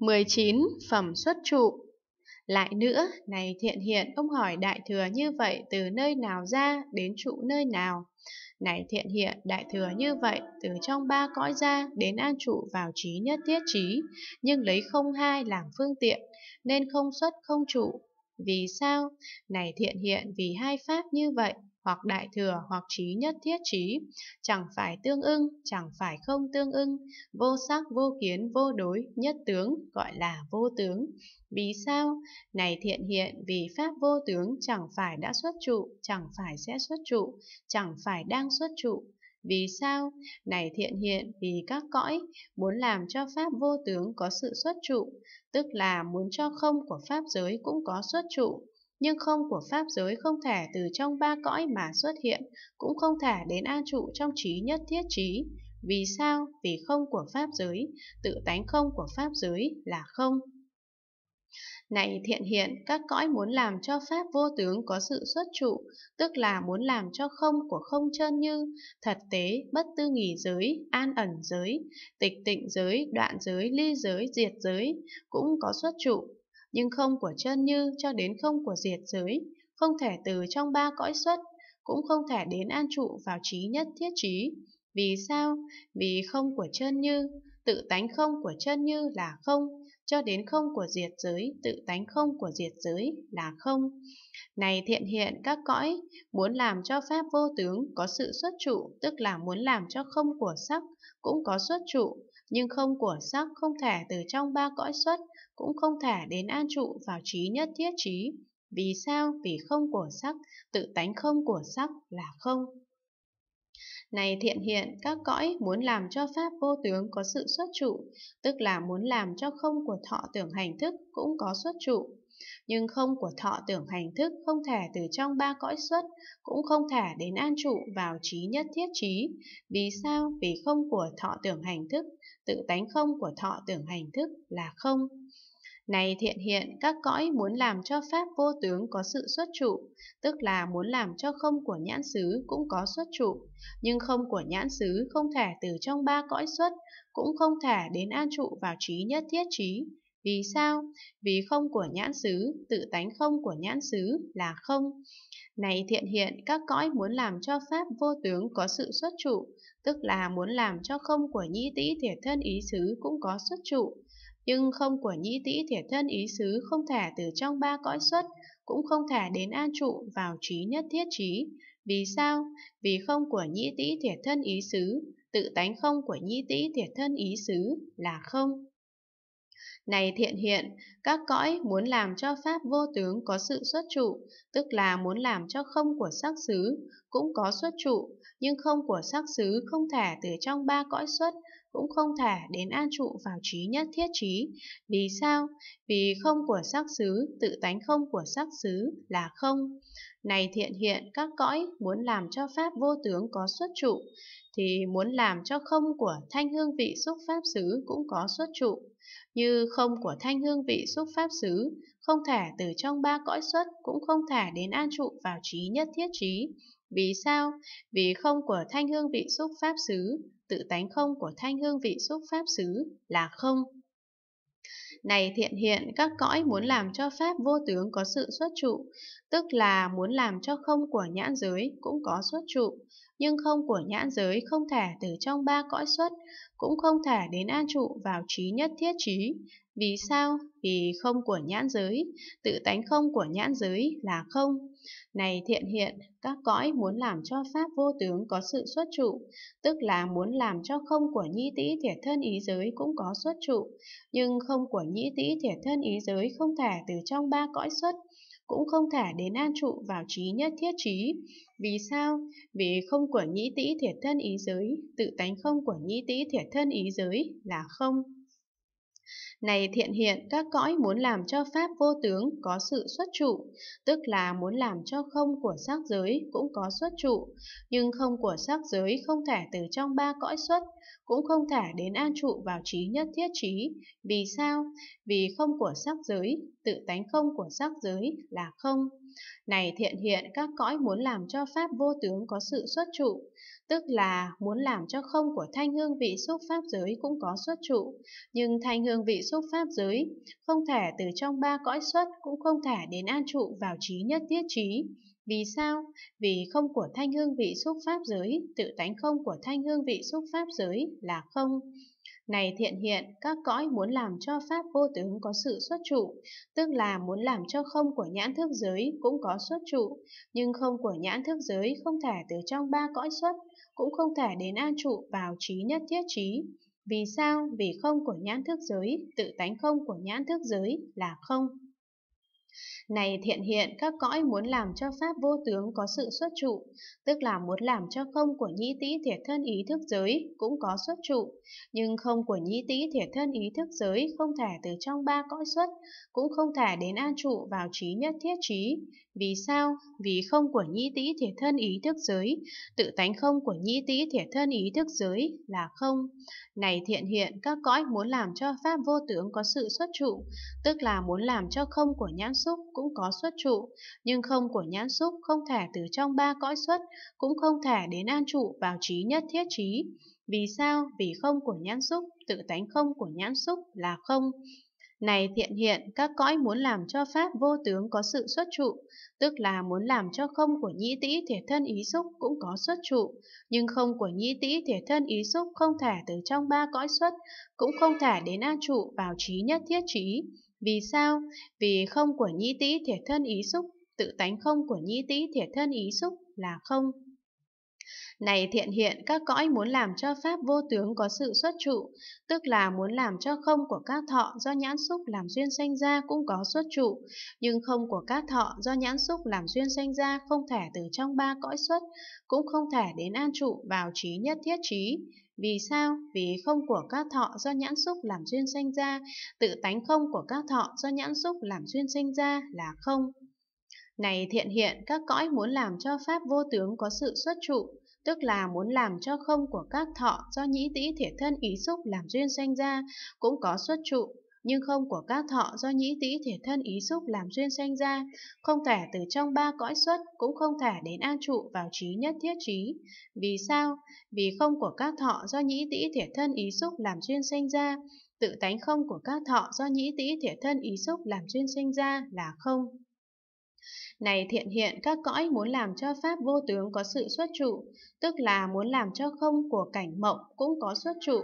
19. Phẩm xuất trụ Lại nữa, này thiện hiện, ông hỏi đại thừa như vậy từ nơi nào ra đến trụ nơi nào? Này thiện hiện, đại thừa như vậy từ trong ba cõi ra đến an trụ vào trí nhất thiết trí, nhưng lấy không hai làm phương tiện, nên không xuất không trụ. Vì sao? Này thiện hiện vì hai pháp như vậy, hoặc đại thừa hoặc trí nhất thiết trí, chẳng phải tương ưng, chẳng phải không tương ưng, vô sắc vô kiến vô đối, nhất tướng gọi là vô tướng. Vì sao? Này thiện hiện vì pháp vô tướng chẳng phải đã xuất trụ, chẳng phải sẽ xuất trụ, chẳng phải đang xuất trụ, vì sao? Này thiện hiện vì các cõi, muốn làm cho Pháp vô tướng có sự xuất trụ, tức là muốn cho không của Pháp giới cũng có xuất trụ nhưng không của pháp giới không thể từ trong ba cõi mà xuất hiện, cũng không thể đến an trụ trong trí nhất thiết trí. Vì sao? Vì không của pháp giới, tự tánh không của pháp giới là không. Này thiện hiện, các cõi muốn làm cho Pháp vô tướng có sự xuất trụ, tức là muốn làm cho không của không chân như, thật tế, bất tư nghỉ giới, an ẩn giới, tịch tịnh giới, đoạn giới, ly giới, diệt giới, cũng có xuất trụ nhưng không của chân như cho đến không của diệt giới, không thể từ trong ba cõi xuất, cũng không thể đến an trụ vào trí nhất thiết trí. Vì sao? Vì không của chân như, tự tánh không của chân như là không, cho đến không của diệt giới, tự tánh không của diệt giới là không. Này thiện hiện các cõi, muốn làm cho pháp vô tướng có sự xuất trụ, tức là muốn làm cho không của sắc cũng có xuất trụ, nhưng không của sắc không thể từ trong ba cõi xuất, cũng không thể đến an trụ vào trí nhất thiết trí. Vì sao? Vì không của sắc, tự tánh không của sắc là không. Này thiện hiện, các cõi muốn làm cho pháp vô tướng có sự xuất trụ, tức là muốn làm cho không của thọ tưởng hành thức cũng có xuất trụ nhưng không của thọ tưởng hành thức không thể từ trong ba cõi xuất, cũng không thể đến an trụ vào trí nhất thiết trí. Vì sao? Vì không của thọ tưởng hành thức, tự tánh không của thọ tưởng hành thức là không. Này thiện hiện, các cõi muốn làm cho pháp vô tướng có sự xuất trụ, tức là muốn làm cho không của nhãn xứ cũng có xuất trụ, nhưng không của nhãn xứ không thể từ trong ba cõi xuất, cũng không thể đến an trụ vào trí nhất thiết trí, vì sao? Vì không của nhãn xứ, tự tánh không của nhãn xứ là không. Này thiện hiện, các cõi muốn làm cho Pháp vô tướng có sự xuất trụ, tức là muốn làm cho không của nhĩ tĩ thể thân ý xứ cũng có xuất trụ. Nhưng không của nhĩ tĩ thể thân ý xứ không thể từ trong ba cõi xuất, cũng không thể đến an trụ vào trí nhất thiết trí. Vì sao? Vì không của nhĩ tĩ thể thân ý xứ, tự tánh không của nhĩ tĩ thể thân ý xứ là không. Này thiện hiện, các cõi muốn làm cho pháp vô tướng có sự xuất trụ, tức là muốn làm cho không của sắc xứ cũng có xuất trụ, nhưng không của sắc xứ không thể từ trong ba cõi xuất, cũng không thể đến an trụ vào trí nhất thiết trí. Vì sao? Vì không của sắc xứ, tự tánh không của sắc xứ là không. Này thiện hiện, các cõi muốn làm cho pháp vô tướng có xuất trụ, thì muốn làm cho không của thanh hương vị xúc pháp xứ cũng có xuất trụ như không của thanh hương vị xúc pháp xứ, không thả từ trong ba cõi xuất cũng không thả đến an trụ vào trí nhất thiết trí. Vì sao? Vì không của thanh hương vị xúc pháp xứ, tự tánh không của thanh hương vị xúc pháp xứ là không. Này thiện hiện, các cõi muốn làm cho Pháp vô tướng có sự xuất trụ, tức là muốn làm cho không của nhãn giới cũng có xuất trụ nhưng không của nhãn giới không thả từ trong ba cõi xuất, cũng không thả đến an trụ vào trí nhất thiết trí. Vì sao? Vì không của nhãn giới, tự tánh không của nhãn giới là không. Này thiện hiện, các cõi muốn làm cho Pháp vô tướng có sự xuất trụ, tức là muốn làm cho không của nhi tỷ thiệt thân ý giới cũng có xuất trụ, nhưng không của nhi tỷ thiệt thân ý giới không thả từ trong ba cõi xuất, cũng không thả đến an trụ vào trí nhất thiết trí. Vì sao? Vì không của nhĩ tĩ thiệt thân ý giới, tự tánh không của nhĩ tĩ thiệt thân ý giới là không. Này thiện hiện, các cõi muốn làm cho pháp vô tướng có sự xuất trụ, tức là muốn làm cho không của sắc giới cũng có xuất trụ, nhưng không của sắc giới không thể từ trong ba cõi xuất, cũng không thể đến an trụ vào trí nhất thiết trí. Vì sao? Vì không của sắc giới, tự tánh không của sắc giới là không. Này thiện hiện các cõi muốn làm cho pháp vô tướng có sự xuất trụ, tức là muốn làm cho không của thanh hương vị xúc pháp giới cũng có xuất trụ, nhưng thanh hương vị xúc pháp giới không thể từ trong ba cõi xuất cũng không thể đến an trụ vào trí nhất tiết trí. Vì sao? Vì không của thanh hương vị xúc pháp giới, tự tánh không của thanh hương vị xúc pháp giới là không. Này thiện hiện, các cõi muốn làm cho pháp vô tướng có sự xuất trụ, tức là muốn làm cho không của nhãn thức giới cũng có xuất trụ, nhưng không của nhãn thức giới không thể từ trong ba cõi xuất, cũng không thể đến an trụ vào trí nhất thiết trí. Vì sao? Vì không của nhãn thức giới, tự tánh không của nhãn thức giới là không. Này thiện hiện, các cõi muốn làm cho pháp vô tướng có sự xuất trụ, tức là muốn làm cho không của nhĩ tĩ thiệt thân ý thức giới cũng có xuất trụ, nhưng không của nhĩ tĩ thiệt thân ý thức giới không thể từ trong ba cõi xuất, cũng không thể đến an trụ vào trí nhất thiết trí, vì sao? Vì không của nhĩ tĩ thể thân ý thức giới, tự tánh không của nhĩ tĩ thể thân ý thức giới là không. Này thiện hiện, các cõi muốn làm cho pháp vô tướng có sự xuất trụ, tức là muốn làm cho không của nhãn xúc cũng có xuất trụ, nhưng không của nhãn xúc không thể từ trong ba cõi xuất, cũng không thể đến an trụ vào trí nhất thiết trí. Vì sao? Vì không của nhãn xúc, tự tánh không của nhãn xúc là không, này thiện hiện, các cõi muốn làm cho Pháp vô tướng có sự xuất trụ, tức là muốn làm cho không của nhĩ tĩ thể thân ý xúc cũng có xuất trụ, nhưng không của nhĩ tĩ thể thân ý xúc không thả từ trong ba cõi xuất, cũng không thả đến a trụ vào trí nhất thiết trí. Vì sao? Vì không của nhĩ tĩ thể thân ý xúc, tự tánh không của nhĩ tĩ thể thân ý xúc là không. Này thiện hiện, các cõi muốn làm cho pháp vô tướng có sự xuất trụ, tức là muốn làm cho không của các thọ do nhãn xúc làm duyên sanh ra cũng có xuất trụ, nhưng không của các thọ do nhãn xúc làm duyên sanh ra không thể từ trong ba cõi xuất, cũng không thể đến an trụ vào trí nhất thiết trí. Vì sao? Vì không của các thọ do nhãn xúc làm duyên sanh ra, tự tánh không của các thọ do nhãn xúc làm duyên sanh ra là không. Này thiện hiện, các cõi muốn làm cho Pháp vô tướng có sự xuất trụ, tức là muốn làm cho không của các thọ do nhĩ tĩ thể thân ý xúc làm duyên sanh ra cũng có xuất trụ nhưng không của các thọ do nhĩ tĩ thể thân ý xúc làm duyên sanh ra, không thể từ trong ba cõi xuất, cũng không thể đến an trụ vào trí nhất thiết trí. Vì sao? Vì không của các thọ do nhĩ tĩ thể thân ý xúc làm duyên sanh ra, tự tánh không của các thọ do nhĩ tĩ thể thân ý xúc làm duyên sanh ra là không. Này thiện hiện các cõi muốn làm cho pháp vô tướng có sự xuất trụ, tức là muốn làm cho không của cảnh mộng cũng có xuất trụ,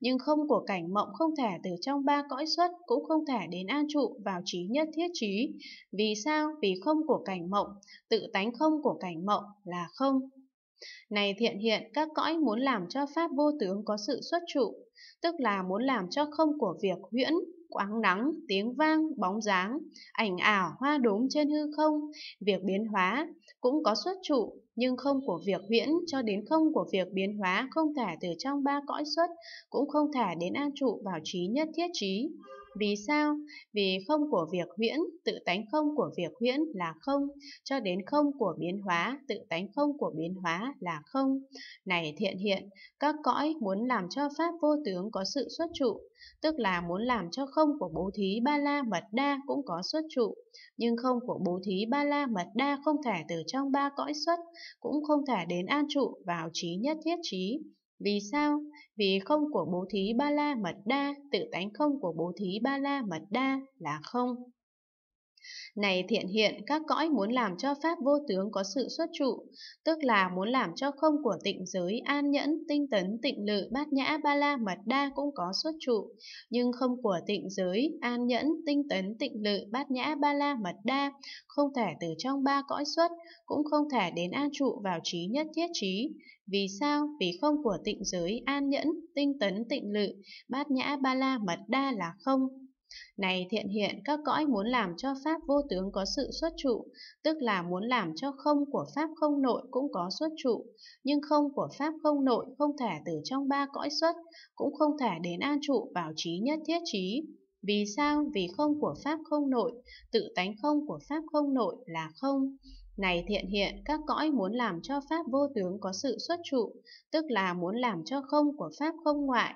nhưng không của cảnh mộng không thể từ trong ba cõi xuất cũng không thể đến an trụ vào trí nhất thiết trí. Vì sao? Vì không của cảnh mộng, tự tánh không của cảnh mộng là không. Này thiện hiện, các cõi muốn làm cho pháp vô tướng có sự xuất trụ, tức là muốn làm cho không của việc huyễn quáng nắng, tiếng vang, bóng dáng, ảnh ảo hoa đốm trên hư không, việc biến hóa cũng có xuất trụ nhưng không của việc viễn cho đến không của việc biến hóa không thả từ trong ba cõi xuất cũng không thả đến an trụ vào trí nhất thiết trí vì sao? Vì không của việc huyễn, tự tánh không của việc huyễn là không, cho đến không của biến hóa, tự tánh không của biến hóa là không. Này thiện hiện, các cõi muốn làm cho pháp vô tướng có sự xuất trụ, tức là muốn làm cho không của bố thí ba la mật đa cũng có xuất trụ, nhưng không của bố thí ba la mật đa không thể từ trong ba cõi xuất, cũng không thể đến an trụ vào trí nhất thiết trí, vì sao? Vì không của bố thí ba la mật đa, tự tánh không của bố thí ba la mật đa là không. Này thiện hiện, các cõi muốn làm cho pháp vô tướng có sự xuất trụ, tức là muốn làm cho không của tịnh giới an nhẫn, tinh tấn, tịnh lự, bát nhã, ba la, mật đa cũng có xuất trụ. Nhưng không của tịnh giới an nhẫn, tinh tấn, tịnh lự, bát nhã, ba la, mật đa không thể từ trong ba cõi xuất, cũng không thể đến an trụ vào trí nhất thiết trí. Vì sao? Vì không của tịnh giới an nhẫn, tinh tấn, tịnh lự, bát nhã, ba la, mật đa là không, này thiện hiện, các cõi muốn làm cho Pháp vô tướng có sự xuất trụ, tức là muốn làm cho không của Pháp không nội cũng có xuất trụ, nhưng không của Pháp không nội không thể từ trong ba cõi xuất, cũng không thể đến an trụ vào trí nhất thiết trí. Vì sao? Vì không của Pháp không nội, tự tánh không của Pháp không nội là không. Này thiện hiện, các cõi muốn làm cho Pháp vô tướng có sự xuất trụ, tức là muốn làm cho không của Pháp không ngoại.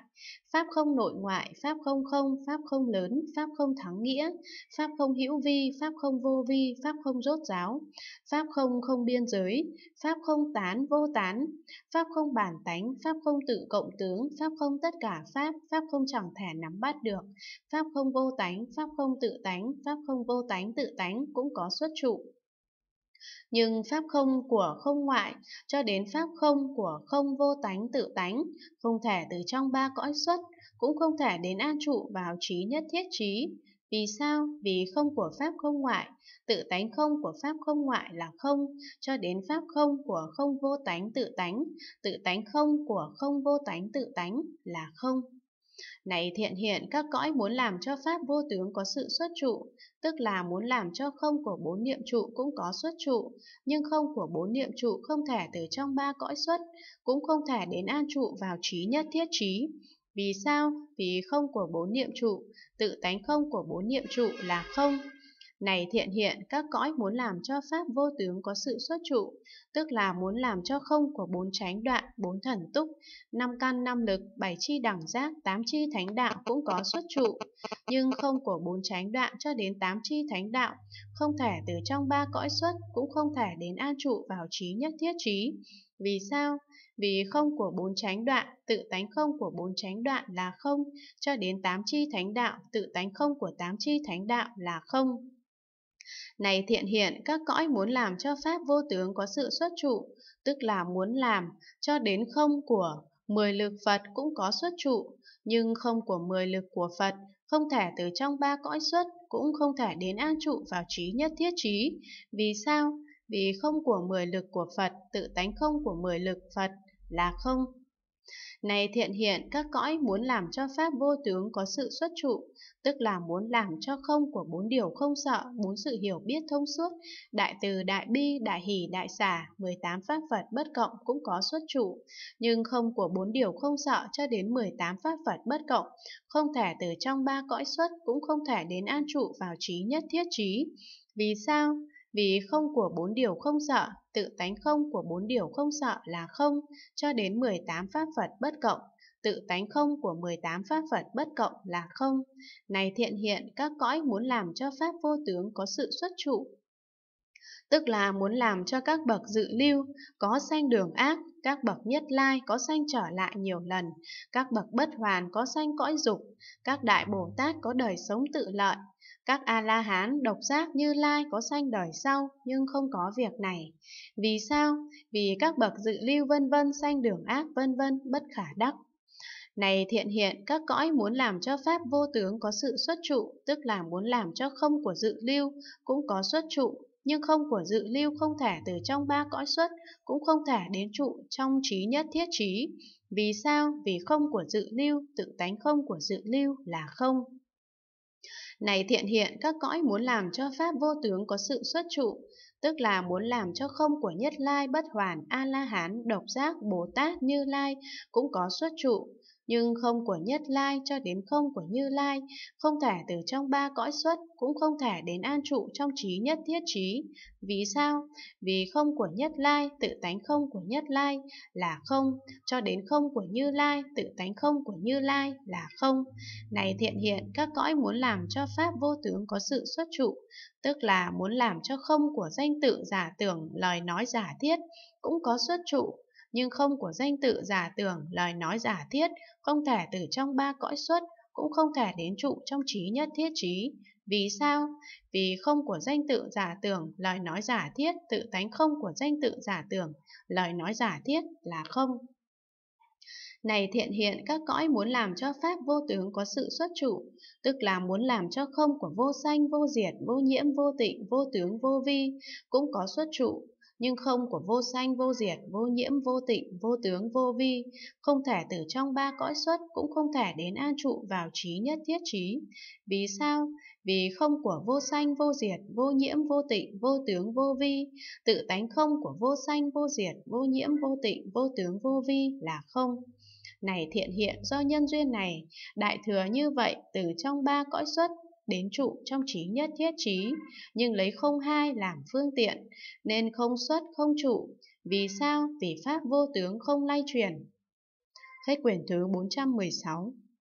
Pháp không nội ngoại, Pháp không không, Pháp không lớn, Pháp không thắng nghĩa, Pháp không hữu vi, Pháp không vô vi, Pháp không rốt giáo, Pháp không không biên giới, Pháp không tán vô tán, Pháp không bản tánh, Pháp không tự cộng tướng, Pháp không tất cả Pháp, Pháp không chẳng thể nắm bắt được, Pháp không vô tánh, Pháp không tự tánh, Pháp không vô tánh tự tánh cũng có xuất trụ. Nhưng pháp không của không ngoại cho đến pháp không của không vô tánh tự tánh, không thể từ trong ba cõi xuất, cũng không thể đến an trụ vào trí nhất thiết trí. Vì sao? Vì không của pháp không ngoại, tự tánh không của pháp không ngoại là không, cho đến pháp không của không vô tánh tự tánh, tự tánh không của không vô tánh tự tánh là không. Này thiện hiện các cõi muốn làm cho pháp vô tướng có sự xuất trụ, tức là muốn làm cho không của bốn niệm trụ cũng có xuất trụ, nhưng không của bốn niệm trụ không thể từ trong ba cõi xuất, cũng không thể đến an trụ vào trí nhất thiết trí. Vì sao? Vì không của bốn niệm trụ, tự tánh không của bốn niệm trụ là không, này thiện hiện, các cõi muốn làm cho Pháp vô tướng có sự xuất trụ, tức là muốn làm cho không của bốn tránh đoạn, bốn thần túc, năm căn năm lực, bảy chi đẳng giác, tám chi thánh đạo cũng có xuất trụ. Nhưng không của bốn tránh đoạn cho đến tám chi thánh đạo, không thể từ trong ba cõi xuất, cũng không thể đến an trụ vào trí nhất thiết trí. Vì sao? Vì không của bốn tránh đoạn, tự tánh không của bốn tránh đoạn là không, cho đến tám chi thánh đạo, tự tánh không của tám chi thánh đạo là không. Này thiện hiện, các cõi muốn làm cho Pháp vô tướng có sự xuất trụ, tức là muốn làm cho đến không của mười lực Phật cũng có xuất trụ, nhưng không của mười lực của Phật không thể từ trong ba cõi xuất cũng không thể đến an trụ vào trí nhất thiết trí. Vì sao? Vì không của mười lực của Phật, tự tánh không của mười lực Phật là không này thiện hiện, các cõi muốn làm cho pháp vô tướng có sự xuất trụ, tức là muốn làm cho không của bốn điều không sợ, bốn sự hiểu biết thông suốt, đại từ, đại bi, đại hỷ, đại xả, 18 pháp Phật bất cộng cũng có xuất trụ, nhưng không của bốn điều không sợ cho đến 18 pháp Phật bất cộng, không thể từ trong ba cõi xuất cũng không thể đến an trụ vào trí nhất thiết trí. Vì sao? Vì không của bốn điều không sợ, tự tánh không của bốn điều không sợ là không, cho đến 18 pháp Phật bất cộng, tự tánh không của 18 pháp Phật bất cộng là không. Này thiện hiện, các cõi muốn làm cho pháp vô tướng có sự xuất trụ. Tức là muốn làm cho các bậc dự lưu có sanh đường ác, các bậc nhất lai có sanh trở lại nhiều lần, các bậc bất hoàn có sanh cõi dục, các đại Bồ Tát có đời sống tự lợi, các A-la-hán độc giác như lai có sanh đời sau nhưng không có việc này. Vì sao? Vì các bậc dự lưu vân vân sanh đường ác vân vân bất khả đắc. Này thiện hiện, các cõi muốn làm cho pháp vô tướng có sự xuất trụ, tức là muốn làm cho không của dự lưu cũng có xuất trụ, nhưng không của dự lưu không thể từ trong ba cõi xuất, cũng không thể đến trụ trong trí nhất thiết trí. Vì sao? Vì không của dự lưu, tự tánh không của dự lưu là không. Này thiện hiện, các cõi muốn làm cho Pháp vô tướng có sự xuất trụ, tức là muốn làm cho không của Nhất Lai, Bất Hoàn, A-La-Hán, Độc Giác, Bồ Tát, Như Lai cũng có xuất trụ nhưng không của Nhất Lai cho đến không của Như Lai, không thể từ trong ba cõi xuất, cũng không thể đến an trụ trong trí nhất thiết trí. Vì sao? Vì không của Nhất Lai, tự tánh không của Nhất Lai là không, cho đến không của Như Lai, tự tánh không của Như Lai là không. Này thiện hiện, các cõi muốn làm cho Pháp vô tướng có sự xuất trụ, tức là muốn làm cho không của danh tự giả tưởng, lời nói giả thiết, cũng có xuất trụ nhưng không của danh tự giả tưởng, lời nói giả thiết, không thể từ trong ba cõi xuất, cũng không thể đến trụ trong trí nhất thiết trí. Vì sao? Vì không của danh tự giả tưởng, lời nói giả thiết, tự tánh không của danh tự giả tưởng, lời nói giả thiết là không. Này thiện hiện các cõi muốn làm cho Pháp vô tướng có sự xuất trụ, tức là muốn làm cho không của vô sanh, vô diệt, vô nhiễm, vô tịnh, vô tướng, vô vi, cũng có xuất trụ nhưng không của vô sanh vô diệt, vô nhiễm vô tịnh, vô tướng vô vi, không thể từ trong ba cõi xuất cũng không thể đến an trụ vào trí nhất thiết trí. Vì sao? Vì không của vô sanh vô diệt, vô nhiễm vô tịnh, vô tướng vô vi, tự tánh không của vô sanh vô diệt, vô nhiễm vô tịnh, vô tướng vô vi là không này thiện hiện do nhân duyên này, đại thừa như vậy từ trong ba cõi xuất đến trụ trong trí nhất thiết trí, nhưng lấy không hai làm phương tiện, nên không xuất không trụ. Vì sao? Vì pháp vô tướng không lay truyền. Hết quyển thứ 416